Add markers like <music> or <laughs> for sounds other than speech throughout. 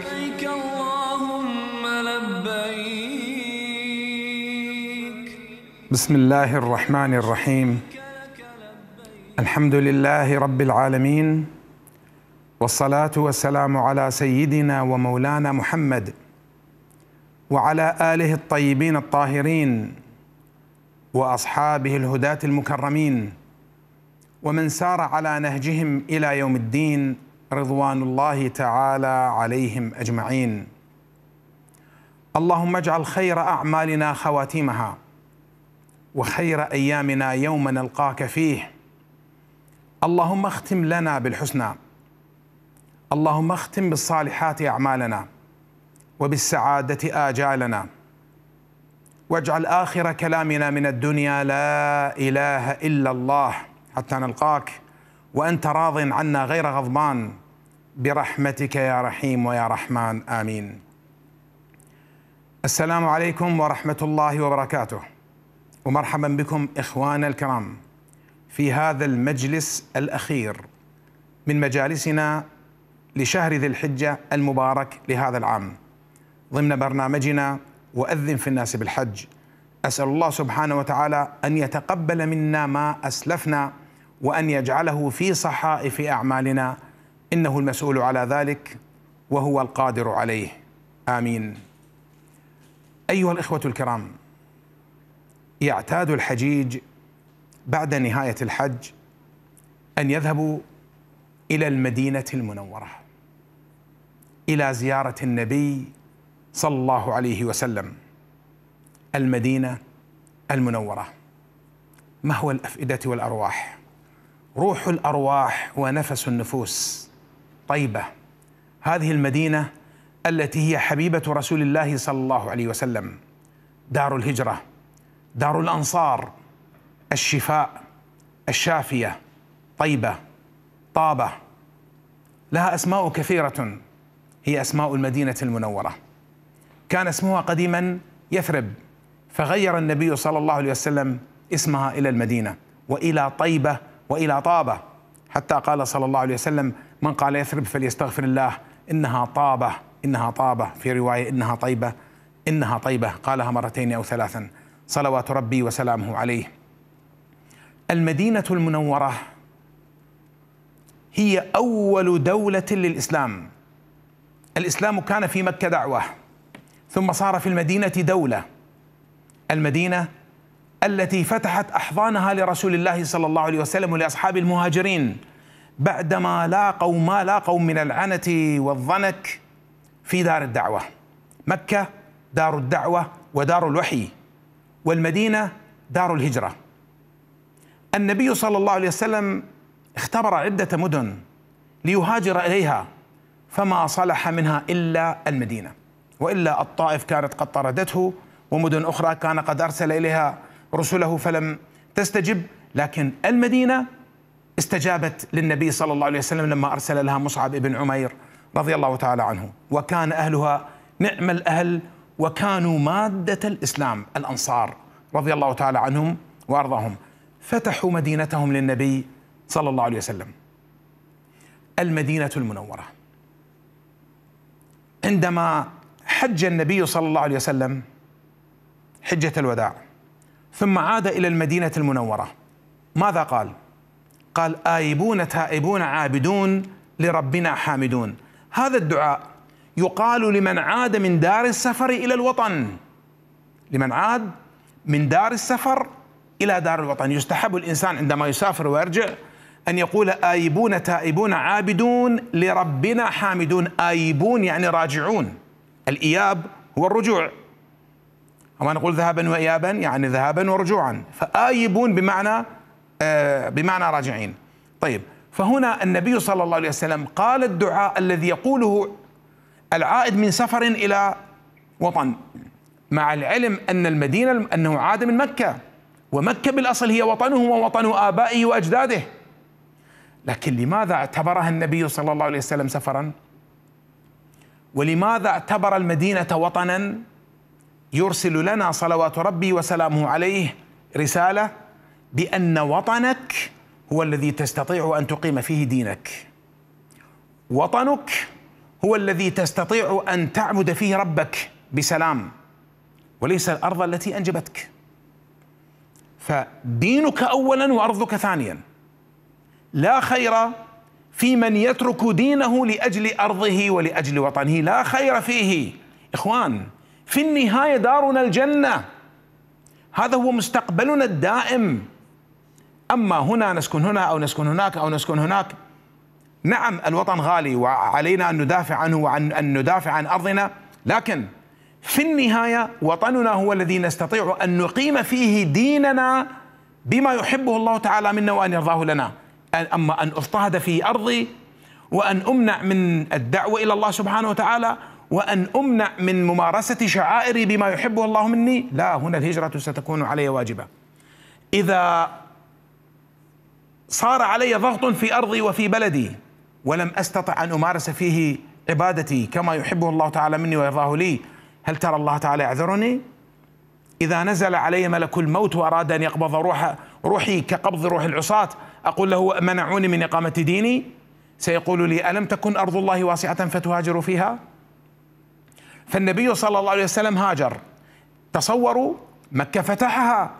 لبيك اللهم لبيك بسم الله الرحمن الرحيم الحمد لله رب العالمين والصلاة والسلام على سيدنا ومولانا محمد وعلى آله الطيبين الطاهرين وأصحابه الهداة المكرمين ومن سار على نهجهم إلى يوم الدين رضوان الله تعالى عليهم اجمعين اللهم اجعل خير اعمالنا خواتيمها وخير ايامنا يوم نلقاك فيه اللهم اختم لنا بالحسنى اللهم اختم بالصالحات اعمالنا وبالسعاده اجالنا واجعل اخر كلامنا من الدنيا لا اله الا الله حتى نلقاك وأنت راض عنا غير غضبان برحمتك يا رحيم ويا رحمن آمين السلام عليكم ورحمة الله وبركاته ومرحبا بكم إخوانا الكرام في هذا المجلس الأخير من مجالسنا لشهر ذي الحجة المبارك لهذا العام ضمن برنامجنا وأذن في الناس بالحج أسأل الله سبحانه وتعالى أن يتقبل منا ما أسلفنا وأن يجعله في صحائف أعمالنا إنه المسؤول على ذلك وهو القادر عليه آمين أيها الإخوة الكرام يعتاد الحجيج بعد نهاية الحج أن يذهبوا إلى المدينة المنورة إلى زيارة النبي صلى الله عليه وسلم المدينة المنورة ما هو الأفئدة والأرواح؟ روح الارواح ونفس النفوس طيبه هذه المدينه التي هي حبيبه رسول الله صلى الله عليه وسلم دار الهجره دار الانصار الشفاء الشافيه طيبه طابه لها اسماء كثيره هي اسماء المدينه المنوره كان اسمها قديما يثرب فغير النبي صلى الله عليه وسلم اسمها الى المدينه والى طيبه والى طابه حتى قال صلى الله عليه وسلم من قال يثرب فليستغفر الله انها طابه انها طابه في روايه انها طيبه انها طيبه قالها مرتين او ثلاثا صلوات ربي وسلامه عليه المدينه المنوره هي اول دوله للاسلام الاسلام كان في مكه دعوه ثم صار في المدينه دوله المدينه التي فتحت احضانها لرسول الله صلى الله عليه وسلم ولاصحاب المهاجرين بعدما لاقوا ما لاقوا من العنة والضنك في دار الدعوة مكة دار الدعوة ودار الوحي والمدينة دار الهجرة النبي صلى الله عليه وسلم اختبر عدة مدن ليهاجر إليها فما صلح منها إلا المدينة وإلا الطائف كانت قد طردته ومدن أخرى كان قد أرسل إليها رسله فلم تستجب لكن المدينة استجابت للنبي صلى الله عليه وسلم لما أرسل لها مصعب بن عمير رضي الله تعالى عنه وكان أهلها نعم الأهل وكانوا مادة الإسلام الأنصار رضي الله تعالى عنهم وأرضاهم فتحوا مدينتهم للنبي صلى الله عليه وسلم المدينة المنورة عندما حج النبي صلى الله عليه وسلم حجة الوداع ثم عاد الى المدينه المنوره ماذا قال قال آيبون تائبون عابدون لربنا حامدون هذا الدعاء يقال لمن عاد من دار السفر إلى الوطن لمن عاد من دار السفر إلى دار الوطن يستحب الإنسان عندما يسافر ويرجع أن يقول آيبون تائبون عابدون لربنا حامدون آيبون يعني راجعون الإياب هو الرجوع وما نقول ذهابا وإيابا يعني ذهابا ورجوعا فآيبون بمعنى آه بمعنى راجعين طيب فهنا النبي صلى الله عليه وسلم قال الدعاء الذي يقوله العائد من سفر إلى وطن مع العلم أن المدينة أنه عاد من مكة ومكة بالأصل هي وطنه ووطن آبائه وأجداده لكن لماذا اعتبرها النبي صلى الله عليه وسلم سفرا ولماذا اعتبر المدينة وطنا يرسل لنا صلوات ربي وسلامه عليه رساله بان وطنك هو الذي تستطيع ان تقيم فيه دينك وطنك هو الذي تستطيع ان تعبد فيه ربك بسلام وليس الارض التي انجبتك فدينك اولا وارضك ثانيا لا خير في من يترك دينه لاجل ارضه ولاجل وطنه لا خير فيه اخوان في النهاية دارنا الجنة هذا هو مستقبلنا الدائم أما هنا نسكن هنا أو نسكن هناك أو نسكن هناك نعم الوطن غالي وعلينا أن ندافع عنه وأن أن ندافع عن أرضنا لكن في النهاية وطننا هو الذي نستطيع أن نقيم فيه ديننا بما يحبه الله تعالى منا وأن يرضاه لنا أما أن أضطهد في أرضي وأن أمنع من الدعوة إلى الله سبحانه وتعالى وأن أمنع من ممارسة شعائري بما يحبه الله مني لا هنا الهجرة ستكون علي واجبة إذا صار علي ضغط في أرضي وفي بلدي ولم أستطع أن أمارس فيه عبادتي كما يحبه الله تعالى مني ويرضاه لي هل ترى الله تعالى يعذرني؟ إذا نزل علي ملك الموت وأراد أن يقبض روح روحي كقبض روح العصاة أقول له منعوني من إقامة ديني سيقول لي ألم تكن أرض الله واسعة فتهاجر فيها؟ فالنبي صلى الله عليه وسلم هاجر تصوروا مكة فتحها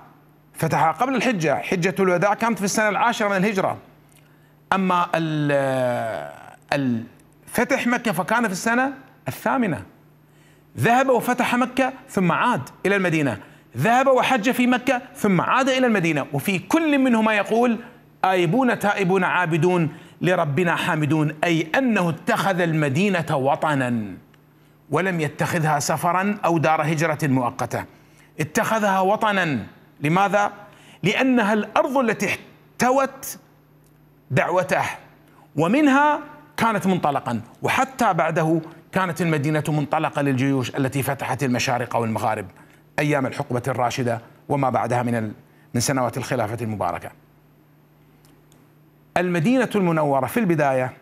فتحها قبل الحجة حجة الوداع كانت في السنة العاشرة من الهجرة أما الفتح مكة فكان في السنة الثامنة ذهب وفتح مكة ثم عاد إلى المدينة ذهب وحج في مكة ثم عاد إلى المدينة وفي كل منهما يقول آيبون تائبون عابدون لربنا حامدون أي أنه اتخذ المدينة وطنا ولم يتخذها سفرا او دار هجره مؤقته اتخذها وطنا لماذا لانها الارض التي احتوت دعوته ومنها كانت منطلقا وحتى بعده كانت المدينه منطلقه للجيوش التي فتحت المشارق والمغارب ايام الحقبه الراشده وما بعدها من من سنوات الخلافه المباركه. المدينه المنوره في البدايه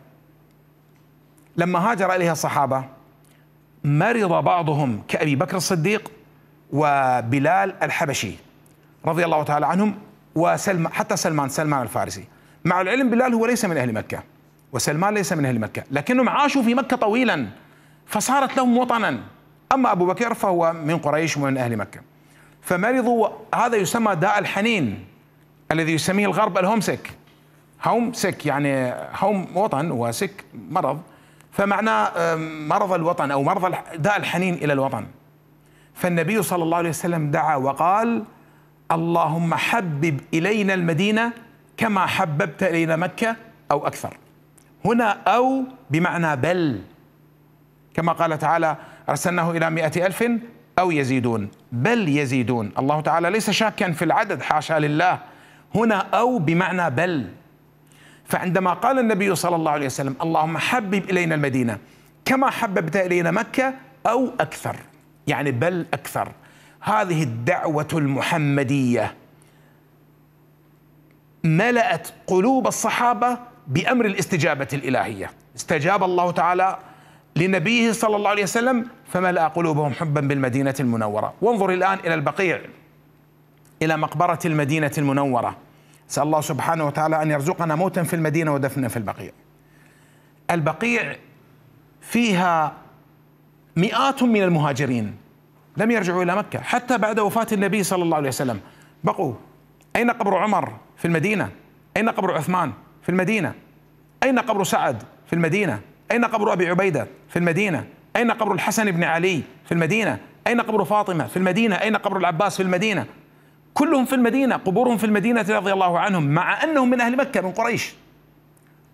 لما هاجر اليها الصحابه مرض بعضهم كأبي بكر الصديق وبلال الحبشي رضي الله تعالى عنهم وسلمان حتى سلمان سلمان الفارسي مع العلم بلال هو ليس من أهل مكة وسلمان ليس من أهل مكة لكنهم عاشوا في مكة طويلا فصارت لهم وطنا أما أبو بكر فهو من قريش ومن أهل مكة فمرضوا هذا يسمى داء الحنين الذي يسميه الغرب الهومسك هوم يعني هوم وطن وسك مرض فمعناه مرض الوطن أو مرض داء الحنين إلى الوطن فالنبي صلى الله عليه وسلم دعا وقال اللهم حبب إلينا المدينة كما حببت إلينا مكة أو أكثر هنا أو بمعنى بل كما قال تعالى أرسلناه إلى مئة ألف أو يزيدون بل يزيدون الله تعالى ليس شاكا في العدد حاشا لله هنا أو بمعنى بل فعندما قال النبي صلى الله عليه وسلم اللهم حبب إلينا المدينة كما حببت إلينا مكة أو أكثر يعني بل أكثر هذه الدعوة المحمدية ملأت قلوب الصحابة بأمر الاستجابة الإلهية استجاب الله تعالى لنبيه صلى الله عليه وسلم فملأ قلوبهم حبا بالمدينة المنورة وانظر الآن إلى البقيع إلى مقبرة المدينة المنورة سأل الله سبحانه وتعالى أن يرزقنا موتا في المدينة ودفنا في البقيع البقيع فيها مئات من المهاجرين لم يرجعوا إلى مكة حتى بعد وفاة النبي صلى الله عليه وسلم بقوا أين قبر عمر في المدينة أين قبر عثمان في المدينة أين قبر سعد في المدينة أين قبر أبي عبيدة في المدينة أين قبر الحسن بن علي في المدينة أين قبر فاطمة في المدينة أين قبر العباس في المدينة كلهم في المدينة قبورهم في المدينة رضي الله عنهم مع أنهم من أهل مكة من قريش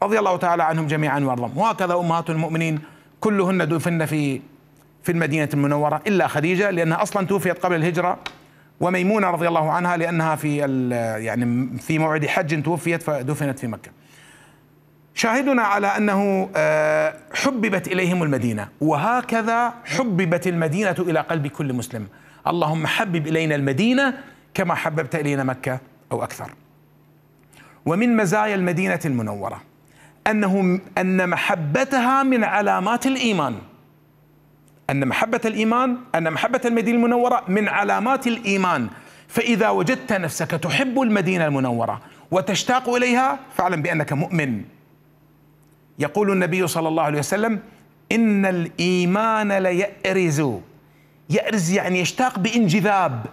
رضي الله تعالى عنهم جميعا وأرضهم وهكذا أمهات المؤمنين كلهن دفن في في المدينة المنورة إلا خديجة لأنها أصلا توفيت قبل الهجرة وميمونة رضي الله عنها لأنها في يعني في موعد حج توفيت فدفنت في مكة شاهدنا على أنه آه، حببت إليهم المدينة وهكذا حببت المدينة إلى قلب كل مسلم اللهم حبب إلينا المدينة كما حببت الينا مكه او اكثر ومن مزايا المدينه المنوره انه ان محبتها من علامات الايمان ان محبه الايمان ان محبه المدينه المنوره من علامات الايمان فاذا وجدت نفسك تحب المدينه المنوره وتشتاق اليها فاعلم بانك مؤمن يقول النبي صلى الله عليه وسلم ان الايمان ليأرز يأرز يعني يشتاق بانجذاب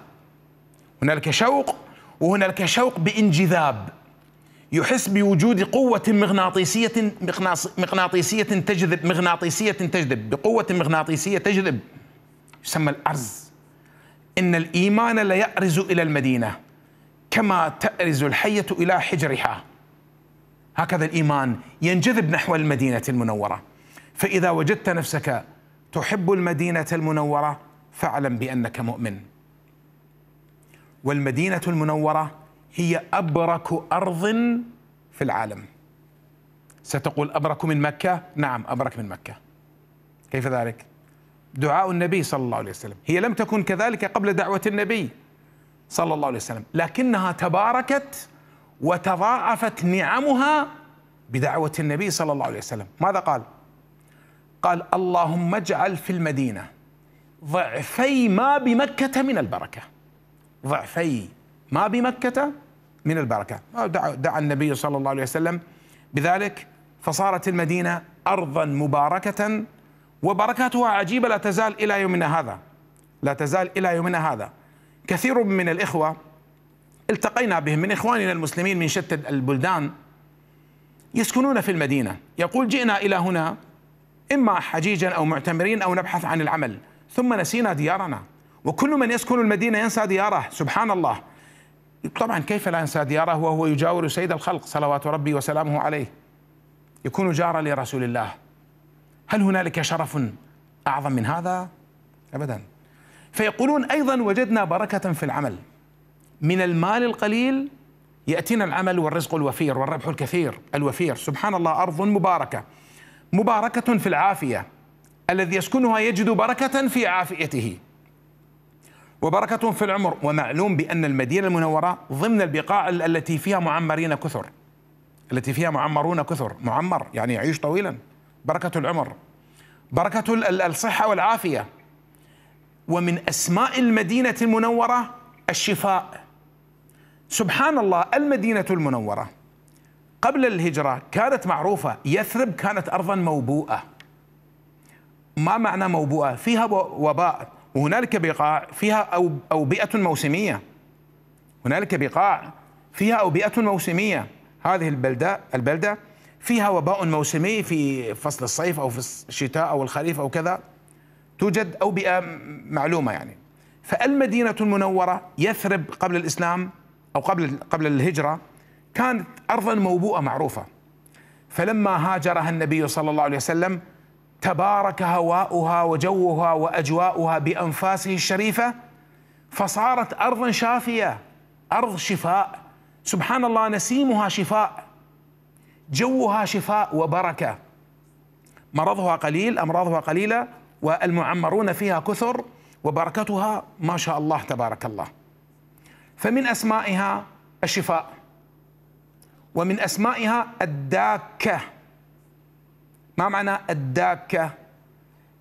هنالك شوق وهنالك شوق بانجذاب يحس بوجود قوة مغناطيسية مغناطيسية تجذب مغناطيسية تجذب بقوة مغناطيسية تجذب يسمى الأرز إن الإيمان ليأرز إلى المدينة كما تأرز الحية إلى حجرها هكذا الإيمان ينجذب نحو المدينة المنورة فإذا وجدت نفسك تحب المدينة المنورة فاعلم بأنك مؤمن والمدينة المنورة هي أبرك أرض في العالم ستقول أبرك من مكة نعم أبرك من مكة كيف ذلك؟ دعاء النبي صلى الله عليه وسلم هي لم تكن كذلك قبل دعوة النبي صلى الله عليه وسلم لكنها تباركت وتضاعفت نعمها بدعوة النبي صلى الله عليه وسلم ماذا قال؟ قال اللهم اجعل في المدينة ضعفي ما بمكة من البركة ضعفي ما بمكة من البركة دعا, النبي صلى الله عليه وسلم بذلك فصارت المدينة أرضا مباركة وبركاتها عجيبة لا تزال إلى يومنا هذا لا تزال إلى يومنا هذا كثير من الإخوة التقينا بهم من إخواننا المسلمين من شتى البلدان يسكنون في المدينة يقول جئنا إلى هنا إما حجيجا أو معتمرين أو نبحث عن العمل ثم نسينا ديارنا وكل من يسكن المدينة ينسى دياره سبحان الله طبعا كيف لا ينسى دياره وهو يجاور سيد الخلق صلوات ربي وسلامه عليه يكون جارا لرسول الله هل هنالك شرف أعظم من هذا؟ أبدا فيقولون أيضا وجدنا بركة في العمل من المال القليل يأتينا العمل والرزق الوفير والربح الكثير الوفير سبحان الله أرض مباركة مباركة في العافية الذي يسكنها يجد بركة في عافيته وبركة في العمر ومعلوم بأن المدينة المنورة ضمن البقاع التي فيها معمرين كثر التي فيها معمرون كثر معمر يعني يعيش طويلا بركة العمر بركة الصحة والعافية ومن أسماء المدينة المنورة الشفاء سبحان الله المدينة المنورة قبل الهجرة كانت معروفة يثرب كانت أرضا موبوءة ما معنى موبوءة؟ فيها وباء وهنالك بقاع فيها أو أوبئة موسمية هنالك بقاع فيها أوبئة موسمية هذه البلدة البلدة فيها وباء موسمي في فصل الصيف أو في الشتاء أو الخريف أو كذا توجد أوبئة معلومة يعني فالمدينة المنورة يثرب قبل الإسلام أو قبل قبل الهجرة كانت أرضا موبوءة معروفة فلما هاجرها النبي صلى الله عليه وسلم تبارك هواؤها وجوها واجواؤها بانفاسه الشريفه فصارت ارضا شافيه ارض شفاء سبحان الله نسيمها شفاء جوها شفاء وبركه مرضها قليل امراضها قليله والمعمرون فيها كثر وبركتها ما شاء الله تبارك الله فمن اسمائها الشفاء ومن اسمائها الداكه ما معنى الداكة؟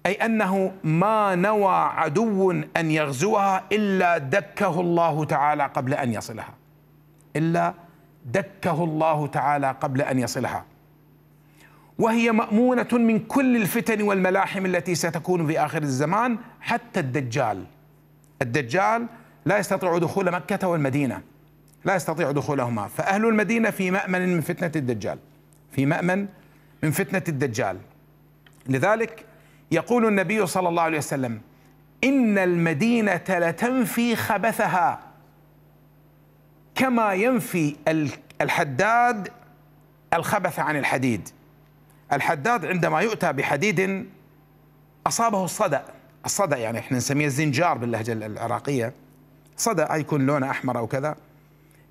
أي أنه ما نوى عدو أن يغزوها إلا دكه الله تعالى قبل أن يصلها إلا دكه الله تعالى قبل أن يصلها وهي مأمونة من كل الفتن والملاحم التي ستكون في آخر الزمان حتى الدجال الدجال لا يستطيع دخول مكة والمدينة لا يستطيع دخولهما فأهل المدينة في مأمن من فتنة الدجال في مأمن من فتنة الدجال لذلك يقول النبي صلى الله عليه وسلم إن المدينة لتنفي خبثها كما ينفي الحداد الخبث عن الحديد الحداد عندما يؤتى بحديد أصابه الصدأ الصدأ يعني احنا نسميه الزنجار باللهجة العراقية صدأ آه، يكون لونه أحمر أو كذا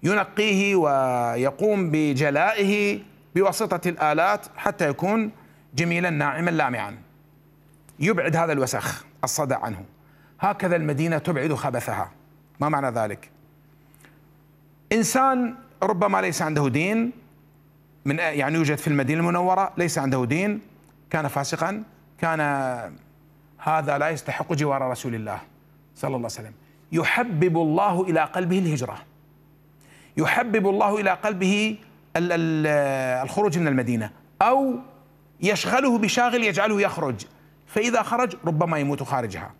ينقيه ويقوم بجلائه بواسطة الآلات حتى يكون جميلا ناعما لامعا يبعد هذا الوسخ الصدى عنه هكذا المدينة تبعد خبثها ما معنى ذلك إنسان ربما ليس عنده دين من يعني يوجد في المدينة المنورة ليس عنده دين كان فاسقا كان هذا لا يستحق جوار رسول الله صلى الله عليه وسلم يحبب الله إلى قلبه الهجرة يحبب الله إلى قلبه الخروج من المدينة أو يشغله بشاغل يجعله يخرج فإذا خرج ربما يموت خارجها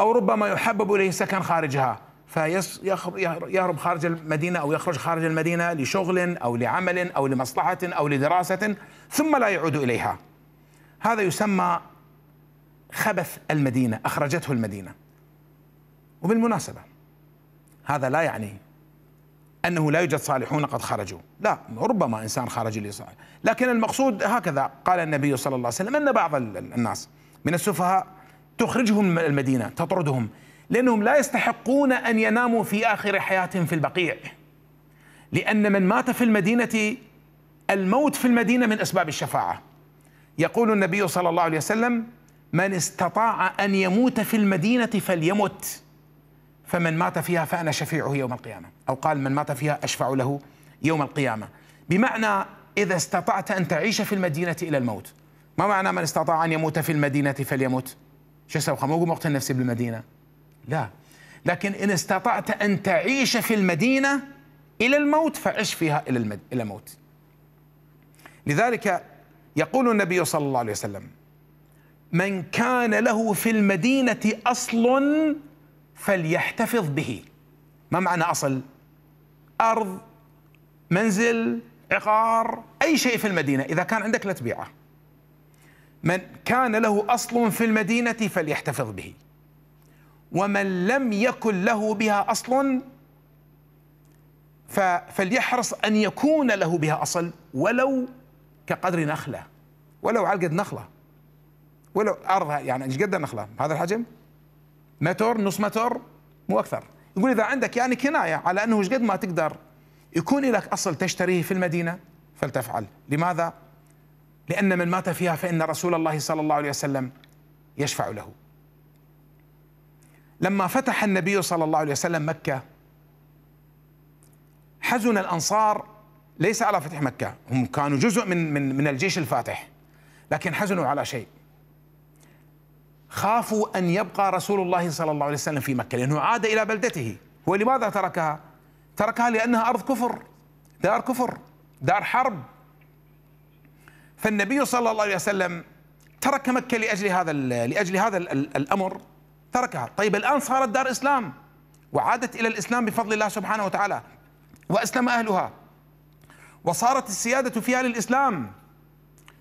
أو ربما يحبب إليه سكن خارجها فيهرب خارج المدينة أو يخرج خارج المدينة لشغل أو لعمل أو لمصلحة أو لدراسة ثم لا يعود إليها هذا يسمى خبث المدينة أخرجته المدينة وبالمناسبة هذا لا يعني أنه لا يوجد صالحون قد خرجوا لا ربما إنسان خرج لصالح لكن المقصود هكذا قال النبي صلى الله عليه وسلم أن بعض الناس من السفهاء تخرجهم من المدينة تطردهم لأنهم لا يستحقون أن يناموا في آخر حياتهم في البقيع لأن من مات في المدينة الموت في المدينة من أسباب الشفاعة يقول النبي صلى الله عليه وسلم من استطاع أن يموت في المدينة فليمت فمن مات فيها فأنا شفيعه يوم القيامة أو قال من مات فيها أشفع له يوم القيامة بمعنى إذا استطعت أن تعيش في المدينة إلى الموت ما معنى من استطاع أن يموت في المدينة فليمت شو سوى مو مقتل نفسي بالمدينة لا لكن إن استطعت أن تعيش في المدينة إلى الموت فعش فيها إلى إلى الموت لذلك يقول النبي صلى الله عليه وسلم من كان له في المدينة أصل فليحتفظ به ما معنى أصل أرض منزل عقار أي شيء في المدينة إذا كان عندك لا تبيعه من كان له أصل في المدينة فليحتفظ به ومن لم يكن له بها أصل فليحرص أن يكون له بها أصل ولو كقدر نخلة ولو علقة نخلة ولو أرضها يعني ايش قد نخلة هذا الحجم متر نص متر مو اكثر يقول اذا عندك يعني كنايه على انه ايش قد ما تقدر يكون لك اصل تشتريه في المدينه فلتفعل لماذا لان من مات فيها فان رسول الله صلى الله عليه وسلم يشفع له لما فتح النبي صلى الله عليه وسلم مكه حزن الانصار ليس على فتح مكه هم كانوا جزء من من من الجيش الفاتح لكن حزنوا على شيء خافوا أن يبقى رسول الله صلى الله عليه وسلم في مكة لأنه عاد إلى بلدته ولماذا تركها؟ تركها لأنها أرض كفر دار كفر دار حرب فالنبي صلى الله عليه وسلم ترك مكة لأجل هذا لأجل هذا الأمر تركها طيب الآن صارت دار إسلام وعادت إلى الإسلام بفضل الله سبحانه وتعالى وأسلم أهلها وصارت السيادة فيها للإسلام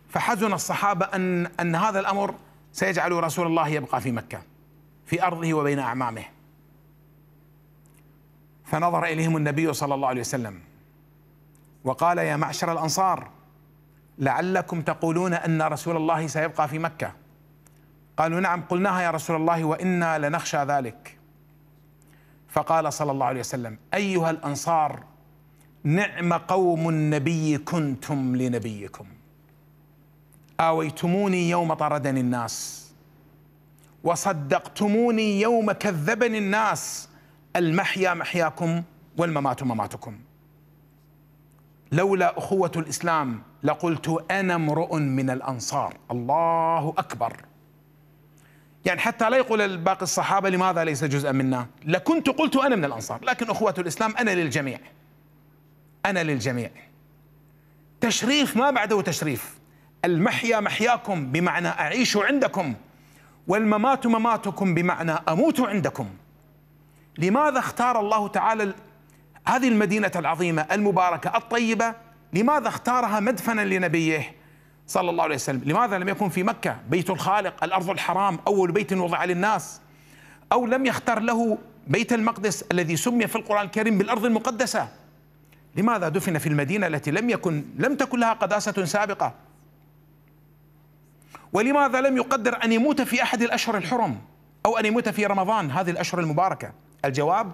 فحزن الصحابة أن أن هذا الأمر سيجعل رسول الله يبقى في مكة في أرضه وبين أعمامه فنظر إليهم النبي صلى الله عليه وسلم وقال يا معشر الأنصار لعلكم تقولون أن رسول الله سيبقى في مكة قالوا نعم قلناها يا رسول الله وإنا لنخشى ذلك فقال صلى الله عليه وسلم أيها الأنصار نعم قوم النبي كنتم لنبيكم آويتموني يوم طردني الناس وصدقتموني يوم كذبني الناس المحيا محياكم والممات مماتكم لولا أخوة الإسلام لقلت أنا امرؤ من الأنصار الله أكبر يعني حتى لا يقول باقي الصحابة لماذا ليس جزءا منا لكنت قلت أنا من الأنصار لكن أخوة الإسلام أنا للجميع أنا للجميع تشريف ما بعده تشريف المحيا محياكم بمعنى أعيش عندكم والممات مماتكم بمعنى أموت عندكم لماذا اختار الله تعالى هذه المدينة العظيمة المباركة الطيبة لماذا اختارها مدفنا لنبيه صلى الله عليه وسلم لماذا لم يكن في مكة بيت الخالق الأرض الحرام أول بيت وضع للناس أو لم يختار له بيت المقدس الذي سمي في القرآن الكريم بالأرض المقدسة لماذا دفن في المدينة التي لم يكن لم تكن لها قداسة سابقة ولماذا لم يقدر أن يموت في أحد الأشهر الحرم أو أن يموت في رمضان هذه الأشهر المباركة الجواب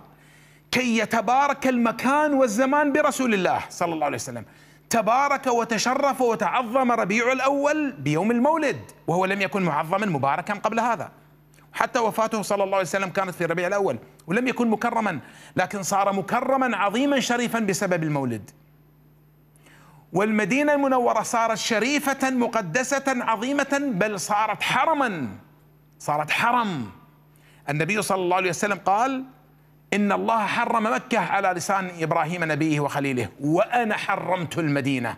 كي يتبارك المكان والزمان برسول الله صلى الله عليه وسلم تبارك وتشرف وتعظم ربيع الأول بيوم المولد وهو لم يكن معظما مباركا قبل هذا حتى وفاته صلى الله عليه وسلم كانت في ربيع الأول ولم يكن مكرما لكن صار مكرما عظيما شريفا بسبب المولد والمدينة المنورة صارت شريفة مقدسة عظيمة بل صارت حرما صارت حرم النبي صلى الله عليه وسلم قال إن الله حرم مكة على لسان إبراهيم نبيه وخليله وأنا حرمت المدينة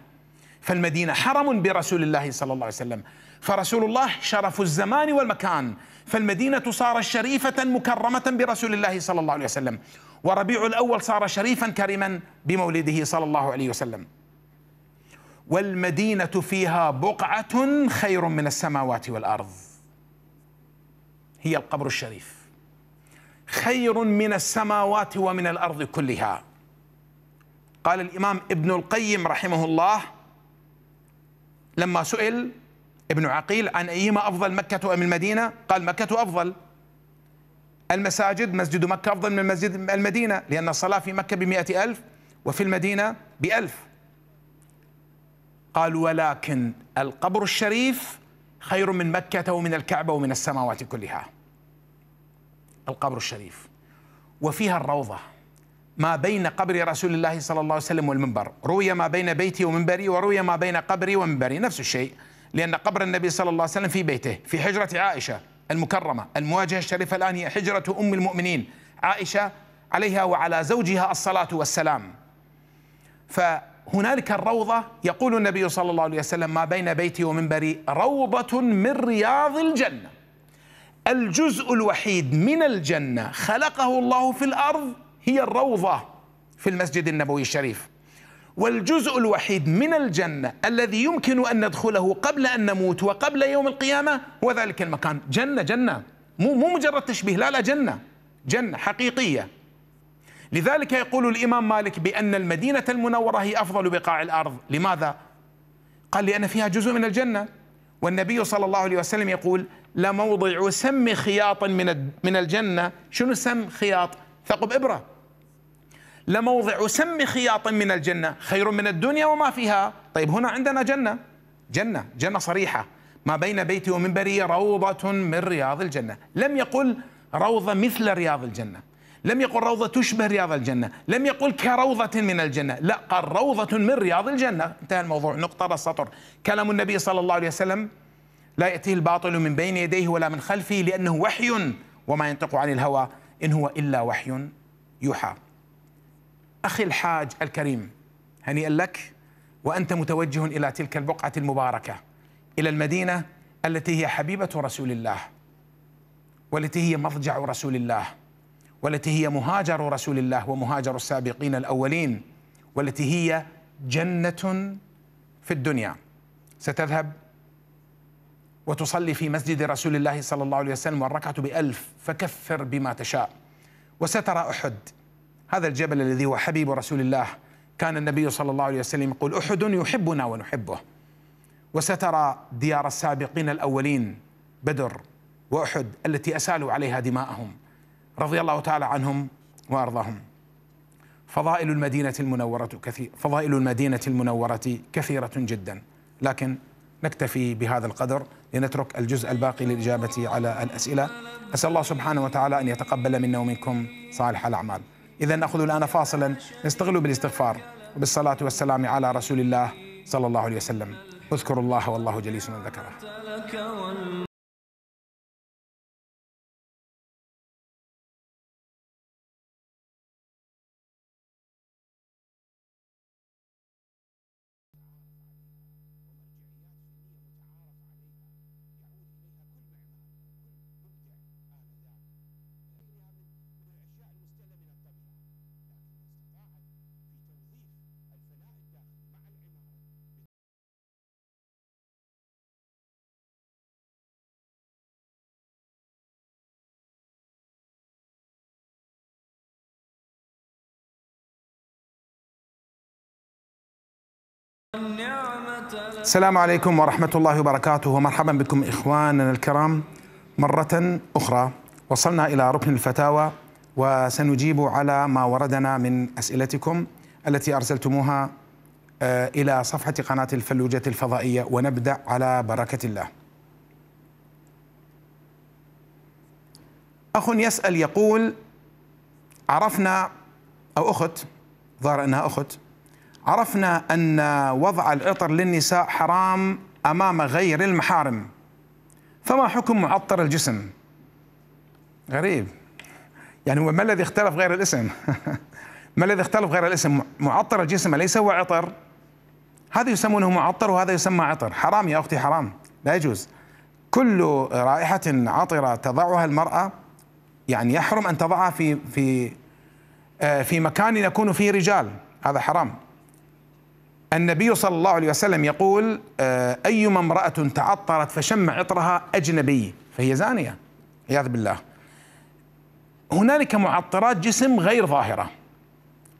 فالمدينة حرم برسول الله صلى الله عليه وسلم فرسول الله شرف الزمان والمكان فالمدينة صارت شريفة مكرمة برسول الله صلى الله عليه وسلم وربيع الأول صار شريفا كريما بمولده صلى الله عليه وسلم والمدينة فيها بقعة خير من السماوات والأرض هي القبر الشريف خير من السماوات ومن الأرض كلها قال الإمام ابن القيم رحمه الله لما سئل ابن عقيل عن أيهما أفضل مكة أم المدينة قال مكة أفضل المساجد مسجد مكة أفضل من مسجد المدينة لأن الصلاة في مكة بمئة ألف وفي المدينة بألف قال ولكن القبر الشريف خير من مكة ومن الكعبة ومن السماوات كلها القبر الشريف وفيها الروضة ما بين قبر رسول الله صلى الله عليه وسلم والمنبر روي ما بين بيتي ومنبري وروي ما بين قبري ومنبري نفس الشيء لأن قبر النبي صلى الله عليه وسلم في بيته في حجرة عائشة المكرمة المواجهة الشريفة الآن هي حجرة أم المؤمنين عائشة عليها وعلى زوجها الصلاة والسلام ف هنالك الروضة يقول النبي صلى الله عليه وسلم ما بين بيتي ومنبري روضة من رياض الجنة الجزء الوحيد من الجنة خلقه الله في الأرض هي الروضة في المسجد النبوي الشريف والجزء الوحيد من الجنة الذي يمكن أن ندخله قبل أن نموت وقبل يوم القيامة هو ذلك المكان جنة جنة مو مو مجرد تشبيه لا لا جنة جنة حقيقية لذلك يقول الإمام مالك بأن المدينة المنورة هي أفضل بقاع الأرض لماذا؟ قال لأن فيها جزء من الجنة والنبي صلى الله عليه وسلم يقول لموضع سم خياط من من الجنة شنو سم خياط ثقب إبرة لموضع سم خياط من الجنة خير من الدنيا وما فيها طيب هنا عندنا جنة جنة جنة صريحة ما بين بيتي ومنبري روضة من رياض الجنة لم يقل روضة مثل رياض الجنة لم يقل روضة تشبه رياض الجنة لم يقل كروضة من الجنة لا قال روضة من رياض الجنة انتهى الموضوع نقطة السطر كلام النبي صلى الله عليه وسلم لا يأتيه الباطل من بين يديه ولا من خلفه لأنه وحي وما ينطق عن الهوى إن هو إلا وحي يوحى أخي الحاج الكريم هنيئا لك وأنت متوجه إلى تلك البقعة المباركة إلى المدينة التي هي حبيبة رسول الله والتي هي مضجع رسول الله والتي هي مهاجر رسول الله ومهاجر السابقين الاولين والتي هي جنه في الدنيا ستذهب وتصلي في مسجد رسول الله صلى الله عليه وسلم والركعه بألف فكفر بما تشاء وسترى احد هذا الجبل الذي هو حبيب رسول الله كان النبي صلى الله عليه وسلم يقول احد يحبنا ونحبه وسترى ديار السابقين الاولين بدر واحد التي اسالوا عليها دماءهم رضي الله تعالى عنهم وارضاهم فضائل المدينة المنورة كثير فضائل المدينة المنورة كثيرة جدا لكن نكتفي بهذا القدر لنترك الجزء الباقي للإجابة على الأسئلة أسأل الله سبحانه وتعالى أن يتقبل منا ومنكم صالح الأعمال إذا نأخذ الآن فاصلا نستغل بالاستغفار وبالصلاة والسلام على رسول الله صلى الله عليه وسلم اذكروا الله والله جليس من ذكره السلام عليكم ورحمة الله وبركاته ومرحبا بكم إخواننا الكرام مرة أخرى وصلنا إلى ركن الفتاوى وسنجيب على ما وردنا من أسئلتكم التي أرسلتموها آه، إلى صفحة قناة الفلوجة الفضائية ونبدأ على بركة الله أخ يسأل يقول عرفنا أو أخت ظهر أنها أخت عرفنا أن وضع العطر للنساء حرام أمام غير المحارم فما حكم معطر الجسم غريب يعني هو ما الذي اختلف غير الاسم <laughs> ما الذي اختلف غير الاسم معطر الجسم أليس هو عطر هذا يسمونه معطر وهذا يسمى عطر حرام يا أختي حرام لا يجوز كل رائحة عطرة تضعها المرأة يعني يحرم أن تضعها في في آه، في مكان يكون فيه رجال هذا حرام النبي صلى الله عليه وسلم يقول آه، أيما امرأة تعطرت فشم عطرها أجنبي فهي زانية عياذ بالله هنالك معطرات جسم غير ظاهرة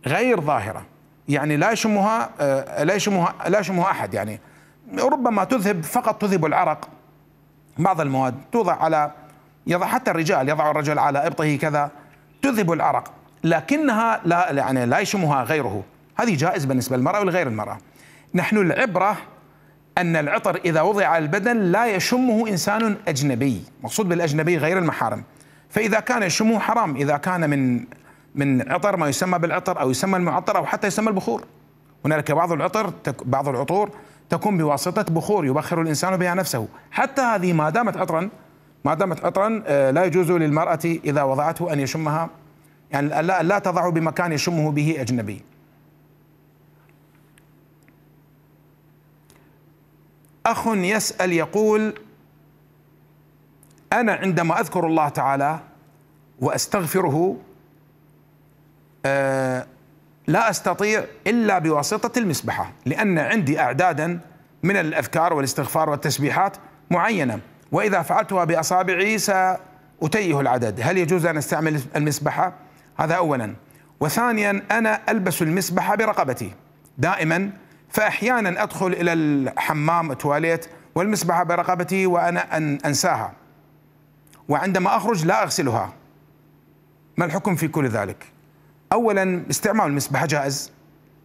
غير ظاهرة يعني لا يشمها آه، لا يشمها لا يشمها أحد يعني ربما تذهب فقط تذهب العرق بعض المواد توضع على يضع حتى الرجال يضع الرجل على إبطه كذا تذهب العرق لكنها لا يعني لا يشمها غيره هذه جائز بالنسبة للمرأة ولغير المرأة نحن العبرة أن العطر إذا وضع على البدن لا يشمه إنسان أجنبي مقصود بالأجنبي غير المحارم فإذا كان يشمه حرام إذا كان من من عطر ما يسمى بالعطر أو يسمى المعطر أو حتى يسمى البخور هنالك بعض العطر بعض العطور تكون بواسطة بخور يبخر الإنسان بها نفسه حتى هذه ما دامت عطرا ما دامت عطرا آه، لا يجوز للمرأة إذا وضعته أن يشمها يعني لا, لا تضعه بمكان يشمه به أجنبي أخ يسأل يقول أنا عندما أذكر الله تعالى وأستغفره آه، لا أستطيع إلا بواسطة المسبحة لأن عندي أعدادا من الأذكار والاستغفار والتسبيحات معينة وإذا فعلتها بأصابعي سأتيه العدد هل يجوز أن أستعمل المسبحة؟ هذا أولا وثانيا أنا ألبس المسبحة برقبتي دائما فأحيانا أدخل إلى الحمام تواليت والمسبحة برقبتي وأنا أن أنساها وعندما أخرج لا أغسلها ما الحكم في كل ذلك أولا استعمال المسبحة جائز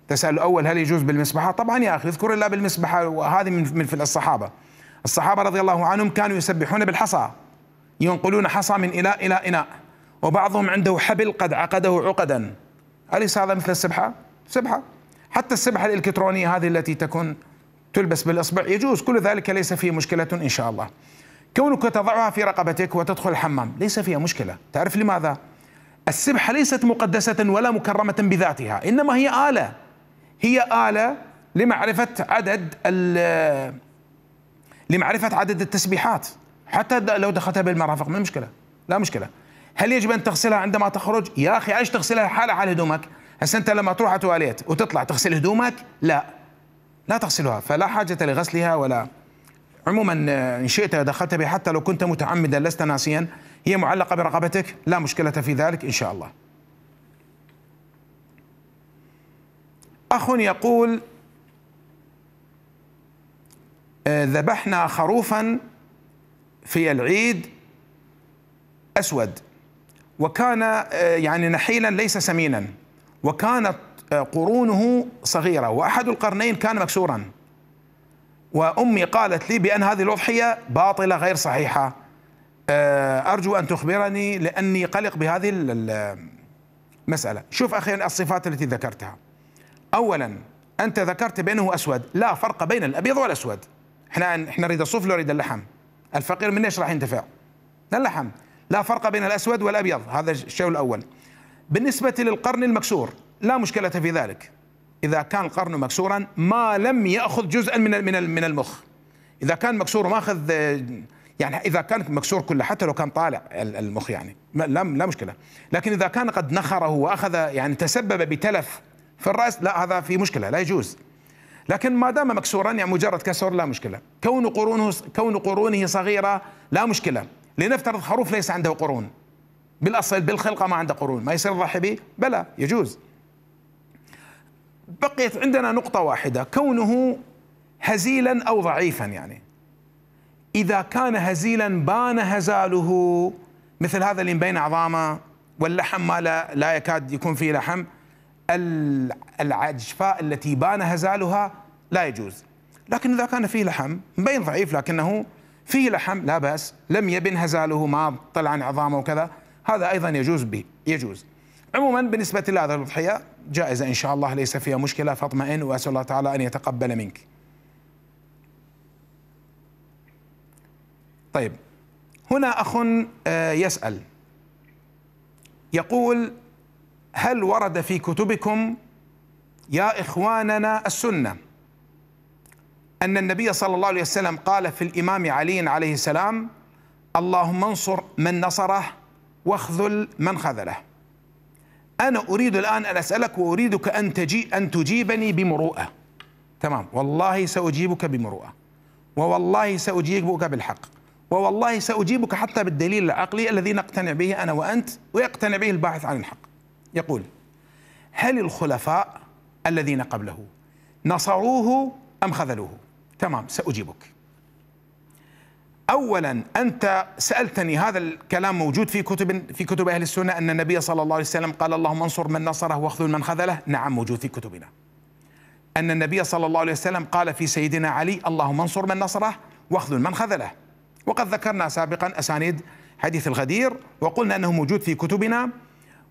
تسأل الأول هل يجوز بالمسبحة طبعا يا أخي اذكر الله بالمسبحة وهذه من من الصحابة الصحابة رضي الله عنهم كانوا يسبحون بالحصى ينقلون حصى من إناء إلى إناء وبعضهم عنده حبل قد عقده عقدا أليس هذا مثل السبحة؟ سبحة حتى السبحة الإلكترونية هذه التي تكون تلبس بالإصبع يجوز كل ذلك ليس فيه مشكلة إن شاء الله كونك تضعها في رقبتك وتدخل الحمام ليس فيها مشكلة تعرف لماذا؟ السبحة ليست مقدسة ولا مكرمة بذاتها إنما هي آلة هي آلة لمعرفة عدد لمعرفة عدد التسبيحات حتى لو دخلتها بالمرافق ما مشكلة لا مشكلة هل يجب أن تغسلها عندما تخرج؟ يا أخي عايش تغسلها حالة على هدومك؟ هسه انت لما تروح على تواليت وتطلع تغسل هدومك لا لا تغسلها فلا حاجه لغسلها ولا عموما آه، ان شئت دخلت بها حتى لو كنت متعمدا لست ناسيا هي معلقه برقبتك لا مشكله في ذلك ان شاء الله اخ يقول آه، ذبحنا خروفا في العيد اسود وكان آه، يعني نحيلا ليس سمينا وكانت آه، قرونه صغيرة وأحد القرنين كان مكسورا وأمي قالت لي بأن هذه الأضحية باطلة غير صحيحة آه، أرجو أن تخبرني لأني قلق بهذه المسألة شوف أخي الصفات التي ذكرتها أولا أنت ذكرت بأنه أسود لا فرق بين الأبيض والأسود احنا احنا نريد الصوف نريد اللحم الفقير من ايش راح ينتفع؟ اللحم لا فرق بين الأسود والأبيض هذا الشيء الأول بالنسبة للقرن المكسور لا مشكلة في ذلك إذا كان القرن مكسورا ما لم يأخذ جزءا من من من المخ إذا كان مكسور ماخذ يعني إذا كان مكسور كله حتى لو كان طالع المخ يعني لا لا مشكلة لكن إذا كان قد نخره وأخذ يعني تسبب بتلف في الرأس لا هذا في مشكلة لا يجوز لكن ما دام مكسورا يعني مجرد كسر لا مشكلة كون قرونه كون قرونه صغيرة لا مشكلة لنفترض خروف ليس عنده قرون بالاصل بالخلقه ما عنده قرون ما يصير ضحي به بلى يجوز بقيت عندنا نقطه واحده كونه هزيلا او ضعيفا يعني اذا كان هزيلا بان هزاله مثل هذا اللي بين عظامه واللحم ما لا, لا يكاد يكون فيه لحم العجفاء التي بان هزالها لا يجوز لكن إذا كان فيه لحم بين ضعيف لكنه فيه لحم لا بأس لم يبن هزاله ما طلع عن عظامه وكذا هذا أيضا يجوز به يجوز عموما بالنسبة لهذا الأضحية جائزة إن شاء الله ليس فيها مشكلة فاطمئن وأسأل الله تعالى أن يتقبل منك طيب هنا أخ آه، يسأل يقول هل ورد في كتبكم يا إخواننا السنة أن النبي صلى الله عليه وسلم قال في الإمام علي عليه السلام اللهم انصر من نصره واخذل من خذله أنا أريد الآن أن أسألك وأريدك أن, تجي أن تجيبني بمروءة تمام والله سأجيبك بمروءة ووالله سأجيبك بالحق ووالله سأجيبك حتى بالدليل العقلي الذي نقتنع به أنا وأنت ويقتنع به الباحث عن الحق يقول هل الخلفاء الذين قبله نصروه أم خذلوه تمام سأجيبك اولا انت سالتني هذا الكلام موجود في كتب في كتب اهل السنه ان النبي صلى الله عليه وسلم قال اللهم انصر من نصره واخذل من خذله نعم موجود في كتبنا ان النبي صلى الله عليه وسلم قال في سيدنا علي اللهم انصر من نصره واخذل من خذله وقد ذكرنا سابقا اسانيد حديث الغدير وقلنا انه موجود في كتبنا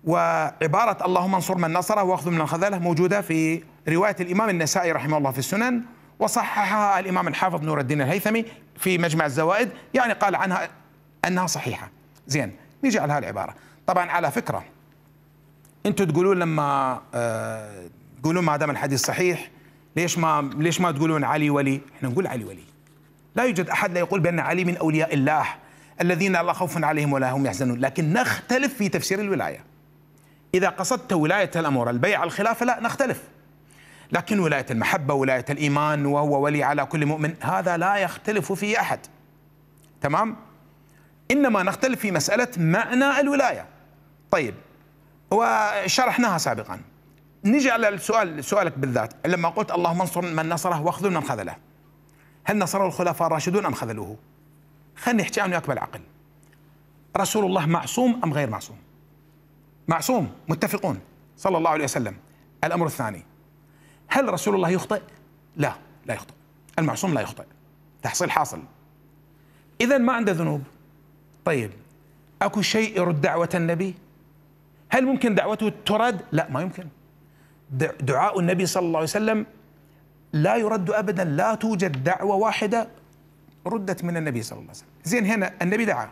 وعباره اللهم انصر من نصره واخذل من خذله موجوده في روايه الامام النسائي رحمه الله في السنن وصححها الامام الحافظ نور الدين الهيثمي في مجمع الزوائد يعني قال عنها انها صحيحه زين نيجي على هالعباره طبعا على فكره انتم تقولون لما آه، تقولون ما دام الحديث صحيح ليش ما ليش ما تقولون علي ولي احنا نقول علي ولي لا يوجد احد لا يقول بان علي من اولياء الله الذين لا خوف عليهم ولا هم يحزنون لكن نختلف في تفسير الولايه إذا قصدت ولاية الأمور البيع الخلافة لا نختلف لكن ولاية المحبة ولاية الإيمان وهو ولي على كل مؤمن هذا لا يختلف فيه أحد تمام؟ إنما نختلف في مسألة معنى الولاية طيب وشرحناها سابقا نجي على السؤال سؤالك بالذات لما قلت اللهم انصر من نصره واخذل من خذله هل نصره الخلفاء الراشدون ام خذلوه؟ خلني نحكي انا وياك عقل رسول الله معصوم ام غير معصوم؟ معصوم متفقون صلى الله عليه وسلم الامر الثاني هل رسول الله يخطئ؟ لا لا يخطئ المعصوم لا يخطئ تحصيل حاصل إذا ما عنده ذنوب طيب أكو شيء يرد دعوة النبي؟ هل ممكن دعوته ترد؟ لا ما يمكن دعاء النبي صلى الله عليه وسلم لا يرد أبدا لا توجد دعوة واحدة ردت من النبي صلى الله عليه وسلم زين هنا النبي دعا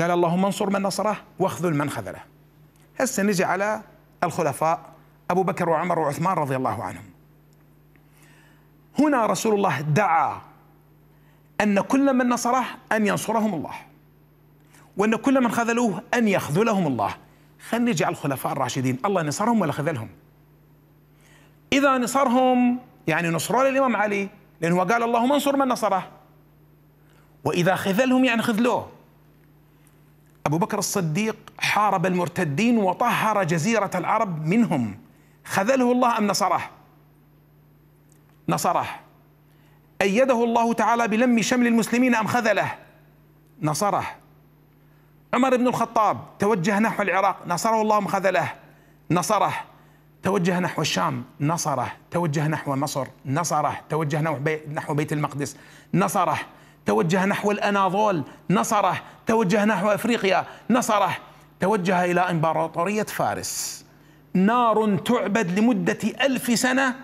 قال اللهم انصر من نصره واخذل من خذله هسه نجي على الخلفاء أبو بكر وعمر وعثمان رضي الله عنهم هنا رسول الله دعا أن كل من نصره أن ينصرهم الله وأن كل من خذلوه أن يخذلهم الله خلينا على الخلفاء الراشدين الله نصرهم ولا خذلهم إذا نصرهم يعني نصروا للإمام علي لأنه قال اللهم انصر من نصره وإذا خذلهم يعني خذلوه أبو بكر الصديق حارب المرتدين وطهر جزيرة العرب منهم خذله الله أم نصره نصره أيده الله تعالى بلم شمل المسلمين أم خذله نصره عمر بن الخطاب توجه نحو العراق نصره الله أم خذله نصره توجه نحو الشام نصره توجه نحو مصر نصره توجه نحو, بي نحو بيت المقدس نصره توجه نحو الأناضول نصره توجه نحو أفريقيا نصره توجه إلى إمبراطورية فارس نار تعبد لمدة ألف سنة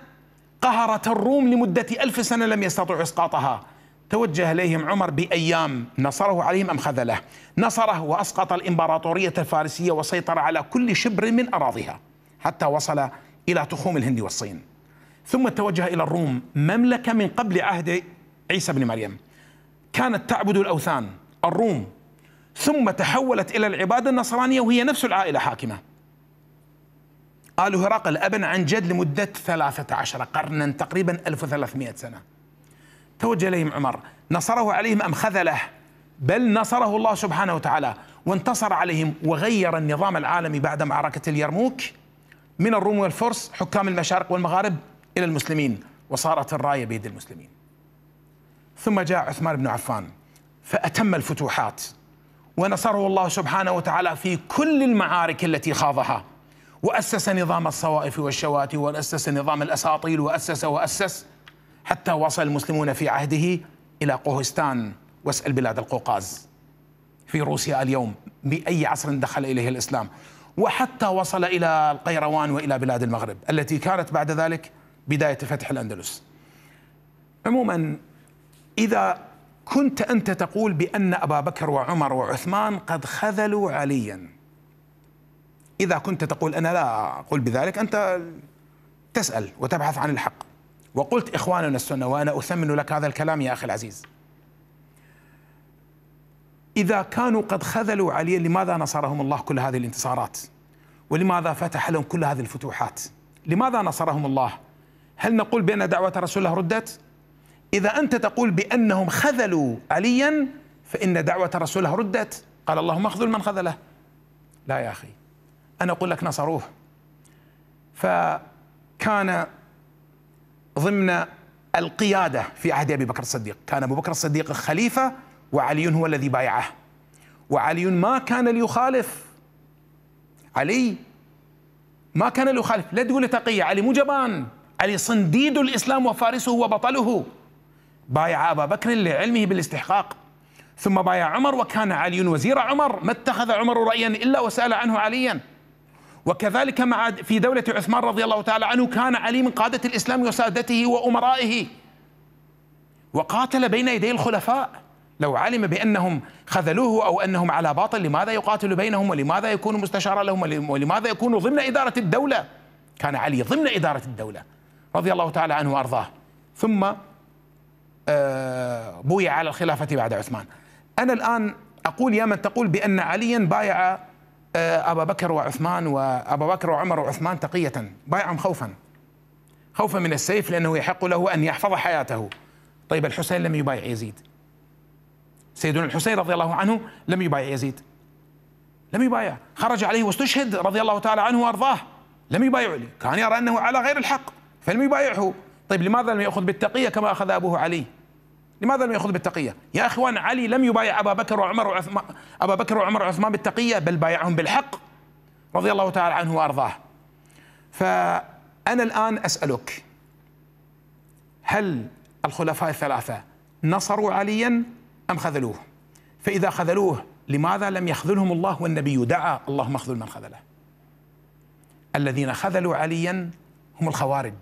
قهرت الروم لمدة ألف سنة لم يستطيعوا إسقاطها توجه إليهم عمر بأيام نصره عليهم أم خذله نصره وأسقط الإمبراطورية الفارسية وسيطر على كل شبر من أراضيها حتى وصل إلى تخوم الهند والصين ثم توجه إلى الروم مملكة من قبل عهد عيسى بن مريم كانت تعبد الأوثان الروم ثم تحولت إلى العبادة النصرانية وهي نفس العائلة حاكمة آل هرقل ابن عن جد لمدة 13 قرنا تقريبا 1300 سنة توجه إليهم عمر نصره عليهم أم خذله بل نصره الله سبحانه وتعالى وانتصر عليهم وغير النظام العالمي بعد معركة اليرموك من الروم والفرس حكام المشارق والمغارب إلى المسلمين وصارت الراية بيد المسلمين ثم جاء عثمان بن عفان فأتم الفتوحات ونصره الله سبحانه وتعالى في كل المعارك التي خاضها وأسس نظام الصوائف والشواتي وأسس نظام الأساطيل وأسس وأسس حتى وصل المسلمون في عهده إلى قوهستان واسأل بلاد القوقاز في روسيا اليوم بأي عصر دخل إليه الإسلام وحتى وصل إلى القيروان وإلى بلاد المغرب التي كانت بعد ذلك بداية فتح الأندلس عموما إذا كنت أنت تقول بأن أبا بكر وعمر وعثمان قد خذلوا علياً إذا كنت تقول أنا لا أقول بذلك أنت تسأل وتبحث عن الحق وقلت إخواننا السنة وأنا أثمن لك هذا الكلام يا أخي العزيز إذا كانوا قد خذلوا عليا لماذا نصرهم الله كل هذه الانتصارات ولماذا فتح لهم كل هذه الفتوحات لماذا نصرهم الله هل نقول بأن دعوة رسول الله ردت إذا أنت تقول بأنهم خذلوا عليا فإن دعوة رسوله ردت قال اللهم اخذل من خذله لا يا أخي أنا أقول لك نصروه فكان ضمن القيادة في عهد أبي بكر الصديق كان أبو بكر الصديق الخليفة وعلي هو الذي بايعه وعلي ما كان ليخالف علي ما كان ليخالف لا تقول تقية علي مو جبان علي صنديد الإسلام وفارسه وبطله بايع أبا بكر لعلمه بالاستحقاق ثم بايع عمر وكان علي وزير عمر ما اتخذ عمر رأيا إلا وسأل عنه عليا وكذلك مع في دولة عثمان رضي الله تعالى عنه كان علي من قادة الإسلام وسادته وأمرائه وقاتل بين يدي الخلفاء لو علم بأنهم خذلوه أو أنهم على باطل لماذا يقاتل بينهم ولماذا يكون مستشارا لهم ولماذا يكون ضمن إدارة الدولة كان علي ضمن إدارة الدولة رضي الله تعالى عنه وأرضاه ثم آه، بويع على الخلافة بعد عثمان أنا الآن أقول يا من تقول بأن عليا بايع آه، أبا بكر وعثمان وأبا بكر وعمر وعثمان تقية بايعهم خوفا خوفا من السيف لأنه يحق له أن يحفظ حياته طيب الحسين لم يبايع يزيد سيدنا الحسين رضي الله عنه لم يبايع يزيد لم يبايع خرج عليه واستشهد رضي الله تعالى عنه وارضاه لم يبايع لي كان يرى انه على غير الحق فلم يبايعه طيب لماذا لم ياخذ بالتقيه كما اخذ ابوه علي لماذا لم يأخذ بالتقية يا أخوان علي لم يبايع أبا بكر وعمر وعثمان أبا بكر وعمر وعثمان بالتقية بل بايعهم بالحق رضي الله تعالى عنه وأرضاه فأنا الآن أسألك هل الخلفاء الثلاثة نصروا عليا أم خذلوه فإذا خذلوه لماذا لم يخذلهم الله والنبي دعا اللهم اخذل من خذله الذين خذلوا عليا هم الخوارج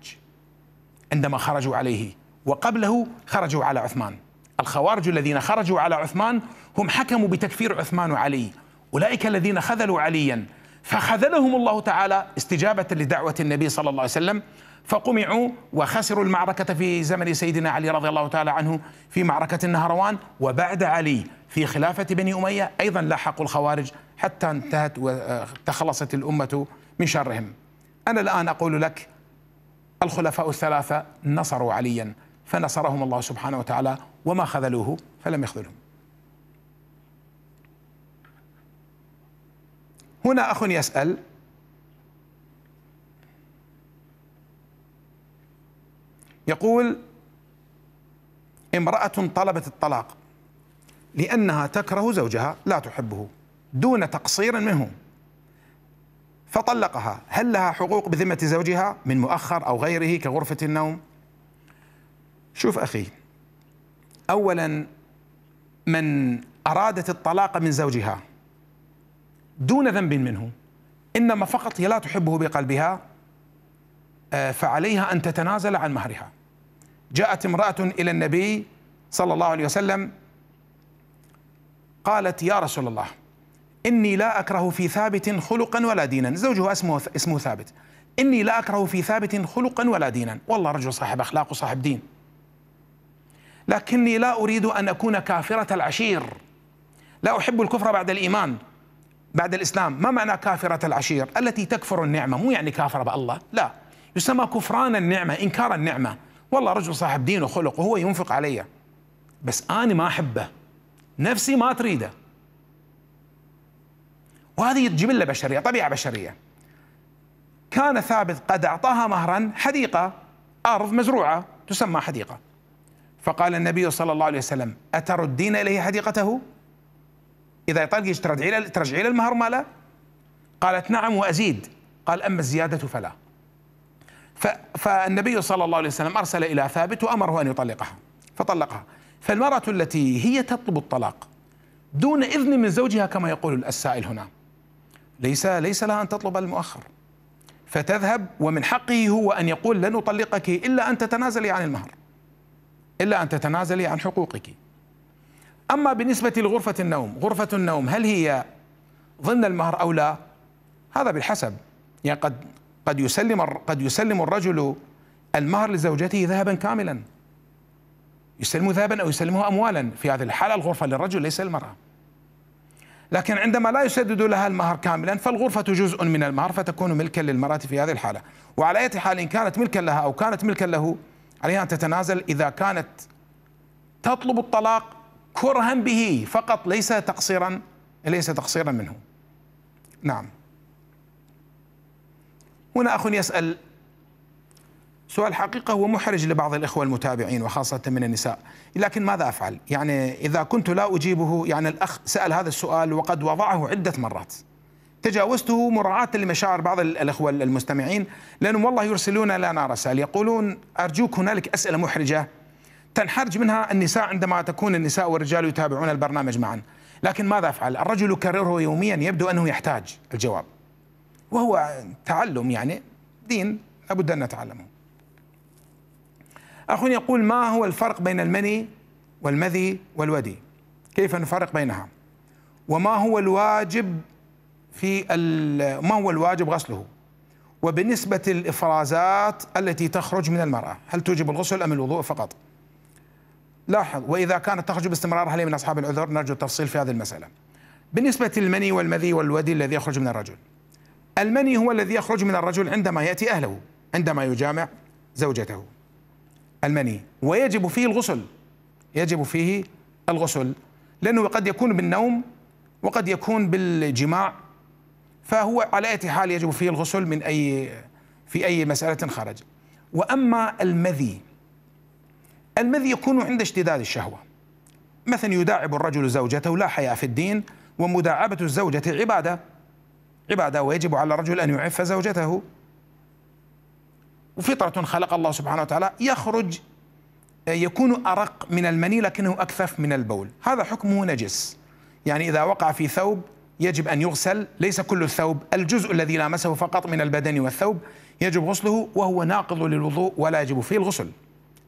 عندما خرجوا عليه وقبله خرجوا على عثمان الخوارج الذين خرجوا على عثمان هم حكموا بتكفير عثمان وعلي أولئك الذين خذلوا عليا فخذلهم الله تعالى استجابة لدعوة النبي صلى الله عليه وسلم فقمعوا وخسروا المعركة في زمن سيدنا علي رضي الله تعالى عنه في معركة النهروان وبعد علي في خلافة بني أمية أيضا لاحقوا الخوارج حتى انتهت وتخلصت آه، الأمة من شرهم أنا الآن أقول لك الخلفاء الثلاثة نصروا عليا فنصرهم الله سبحانه وتعالى وما خذلوه فلم يخذلهم هنا أخ يسأل يقول امرأة طلبت الطلاق لأنها تكره زوجها لا تحبه دون تقصير منه فطلقها هل لها حقوق بذمة زوجها من مؤخر أو غيره كغرفة النوم شوف أخي أولا من أرادت الطلاق من زوجها دون ذنب منه إنما فقط هي لا تحبه بقلبها آه، فعليها أن تتنازل عن مهرها جاءت امرأة إلى النبي صلى الله عليه وسلم قالت يا رسول الله إني لا أكره في ثابت خلقا ولا دينا زوجها اسمه, اسمه ثابت إني لا أكره في ثابت خلقا ولا دينا والله رجل صاحب أخلاق وصاحب دين لكني لا أريد أن أكون كافرة العشير لا أحب الكفر بعد الإيمان بعد الإسلام ما معنى كافرة العشير التي تكفر النعمة مو يعني كافرة بالله لا يسمى كفران النعمة إنكار النعمة والله رجل صاحب دين وخلق وهو ينفق علي بس أنا ما أحبه نفسي ما تريده وهذه جبلة بشرية طبيعة بشرية كان ثابت قد أعطاها مهرا حديقة أرض مزروعة تسمى حديقة فقال النبي صلى الله عليه وسلم أتردين إليه حديقته إذا يطلقش ترجعي ترجعي المهر ماله قالت نعم وأزيد قال أما الزيادة فلا فالنبي صلى الله عليه وسلم أرسل إلى ثابت وأمره أن يطلقها فطلقها فالمرأة التي هي تطلب الطلاق دون إذن من زوجها كما يقول السائل هنا ليس ليس لها أن تطلب المؤخر فتذهب ومن حقه هو أن يقول لن أطلقك إلا أن تتنازلي عن المهر إلا أن تتنازلي عن حقوقك أما بالنسبة لغرفة النوم غرفة النوم هل هي ضمن المهر أو لا هذا بالحسب يعني قد قد يسلم قد يسلم الرجل المهر لزوجته ذهبا كاملا يسلمه ذهبا أو يسلمه أموالا في هذه الحالة الغرفة للرجل ليس المرأة لكن عندما لا يسدد لها المهر كاملا فالغرفة جزء من المهر فتكون ملكا للمرأة في هذه الحالة وعلى أي حال إن كانت ملكا لها أو كانت ملكا له عليها أن تتنازل إذا كانت تطلب الطلاق كرها به فقط ليس تقصيرا ليس تقصيرا منه نعم هنا أخ يسأل سؤال حقيقة هو محرج لبعض الإخوة المتابعين وخاصة من النساء لكن ماذا أفعل يعني إذا كنت لا أجيبه يعني الأخ سأل هذا السؤال وقد وضعه عدة مرات تجاوزته مراعاة لمشاعر بعض الأخوة المستمعين لأنهم والله يرسلون لنا رسائل يقولون أرجوك هنالك أسئلة محرجة تنحرج منها النساء عندما تكون النساء والرجال يتابعون البرنامج معا لكن ماذا أفعل الرجل يكرره يوميا يبدو أنه يحتاج الجواب وهو تعلم يعني دين لابد أن نتعلمه أخ يقول ما هو الفرق بين المني والمذي والودي كيف نفرق بينها وما هو الواجب في ما هو الواجب غسله وبالنسبة الإفرازات التي تخرج من المرأة هل توجب الغسل أم الوضوء فقط لاحظ وإذا كانت تخرج باستمرار هل من أصحاب العذر نرجو التفصيل في هذه المسألة بالنسبة للمني والمذي والودي الذي يخرج من الرجل المني هو الذي يخرج من الرجل عندما يأتي أهله عندما يجامع زوجته المني ويجب فيه الغسل يجب فيه الغسل لأنه قد يكون بالنوم وقد يكون بالجماع فهو على أي حال يجب فيه الغسل من أي في أي مسألة خرج وأما المذي المذي يكون عند اشتداد الشهوة مثلا يداعب الرجل زوجته لا حياء في الدين ومداعبة الزوجة عبادة عبادة ويجب على الرجل أن يعف زوجته وفطرة خلق الله سبحانه وتعالى يخرج يكون أرق من المني لكنه أكثف من البول هذا حكمه نجس يعني إذا وقع في ثوب يجب أن يغسل ليس كل الثوب الجزء الذي لامسه فقط من البدن والثوب يجب غسله وهو ناقض للوضوء ولا يجب فيه الغسل